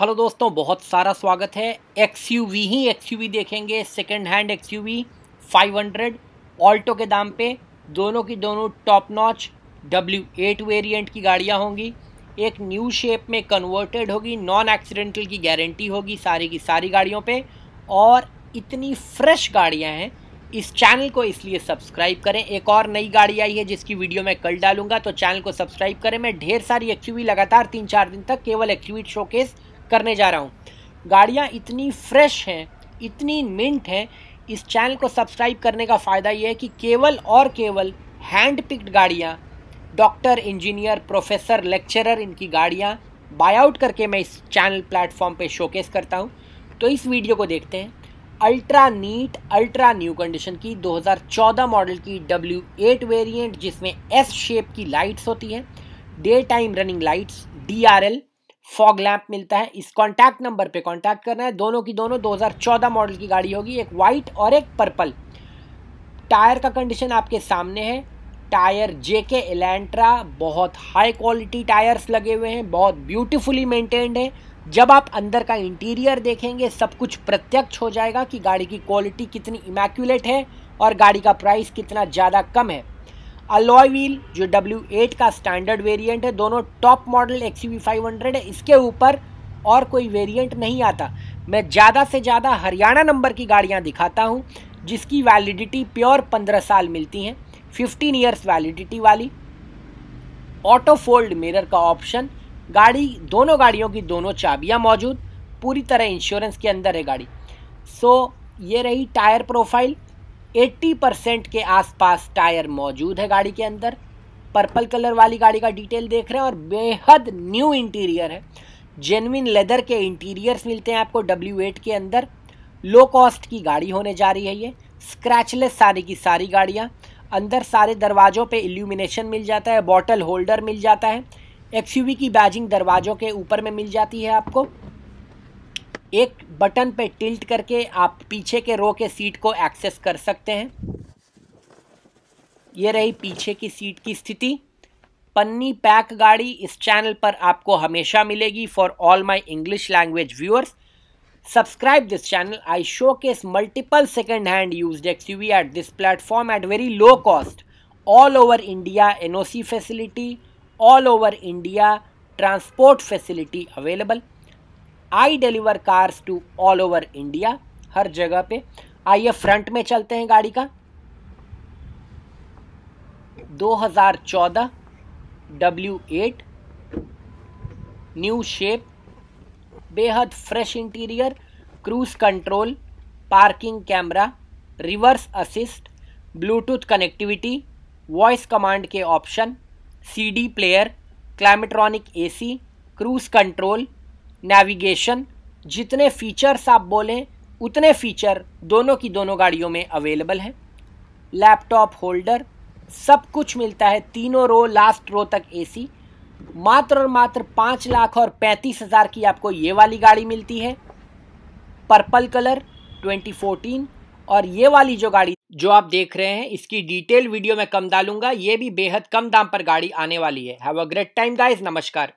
hello दोस्तों बहुत सारा स्वागत है एक्स ही एक्स देखेंगे second hand X U V five hundred Alto के दाम पे दोनों की दोनों top notch W eight variant की गाड़ियाँ होंगी एक न्यू शेप में कन्वर्टेड होगी नॉन एक्सीडेंटल की गारंटी होगी सारी की सारी गाड़ियों पे और इतनी फ्रेश गाड़ियाँ हैं इस चैनल को इसलिए सब्सक्राइब करें एक और नई गाड़ी आई है जिसकी वीडियो मैं कल डालूंगा तो चैनल को सब्सक्राइब करें मैं ढेर सारी एक्स लगातार तीन चार दिन तक केवल एक्स शोकेस करने जा रहा हूँ गाड़ियाँ इतनी फ्रेश हैं इतनी मिंट हैं इस चैनल को सब्सक्राइब करने का फ़ायदा ये है कि केवल और केवल हैंड पिक्ड गाड़ियाँ डॉक्टर इंजीनियर प्रोफेसर लेक्चरर इनकी गाड़ियाँ बायआउट करके मैं इस चैनल प्लेटफॉर्म पे शोकेस करता हूँ तो इस वीडियो को देखते हैं ultra neat ultra new condition की 2014 मॉडल की डब्ल्यू एट वेरियंट जिसमें एस शेप की लाइट्स होती हैं day time running lights D R L fog lamp मिलता है इस कॉन्टैक्ट नंबर पे कॉन्टैक्ट करना है दोनों की दोनों 2014 मॉडल की गाड़ी होगी एक वाइट और एक पर्पल टायर का कंडीशन आपके सामने है टायर जे के एलेंट्रा बहुत हाई क्वालिटी टायर्स लगे हुए हैं बहुत ब्यूटीफुली मेंटेन्ड है जब आप अंदर का इंटीरियर देखेंगे सब कुछ प्रत्यक्ष हो जाएगा कि गाड़ी की क्वालिटी कितनी इमैक्यूलेट है और गाड़ी का प्राइस कितना ज़्यादा कम है अलॉय व्हील जो W8 का स्टैंडर्ड वेरिएंट है दोनों टॉप मॉडल एक्स है इसके ऊपर और कोई वेरिएंट नहीं आता मैं ज़्यादा से ज़्यादा हरियाणा नंबर की गाड़ियाँ दिखाता हूँ जिसकी वैलिडिटी प्योर पंद्रह साल मिलती हैं फिफ्टीन ईयर्स वैलिडिटी वाली ऑटो फोल्ड मिरर का ऑप्शन गाड़ी दोनों गाड़ियों की दोनों चाबियाँ मौजूद पूरी तरह इंश्योरेंस के अंदर है गाड़ी सो so, ये रही टायर प्रोफाइल 80 परसेंट के आसपास टायर मौजूद है गाड़ी के अंदर पर्पल कलर वाली गाड़ी का डिटेल देख रहे हैं और बेहद न्यू इंटीरियर है जेनविन लेदर के इंटीरियर्स मिलते हैं आपको डब्ल्यू एट के अंदर लो कॉस्ट की गाड़ी होने जा रही है ये स्क्रैचलेस सारी की सारी गाड़ियाँ अंदर सारे दरवाज़ों पे इल्यूमिनेशन मिल जाता है बॉटल होल्डर मिल जाता है एक्स की बैजिंग दरवाज़ों के ऊपर में मिल जाती है आपको एक बटन पे टिल्ट करके आप पीछे के रो के सीट को एक्सेस कर सकते हैं ये रही पीछे की सीट की स्थिति पन्नी पैक गाड़ी इस चैनल पर आपको हमेशा मिलेगी for all my English language viewers subscribe this channel I showcase multiple second hand use X U eight this platform at very low cost all over India NOC C facility all over India transport facility available I deliver cars to all over India हर जगह पे आइए front में चलते हैं गाड़ी का 2014 W8 new shape बेहद fresh interior cruise control parking camera reverse assist Bluetooth connectivity voice command के option CD player Climatronic AC cruise control navigation जितने फीचर्स आप बोलें उतने फीचर दोनों की दोनों गाड़ियों में अवेलेबल हैं लैपटॉप होल्डर सब कुछ मिलता है तीनों रो लास्ट रो तक एसी मात्र और मात्र पाँच लाख और पैंतीस हज़ार की आपको ये वाली गाड़ी मिलती है पर्पल कलर 2014 और ये वाली जो गाड़ी जो आप देख रहे हैं इसकी डिटेल वीडियो में कम डालूंगा ये भी बेहद कम दाम पर गाड़ी आने वाली है have a great time guys नमस्कार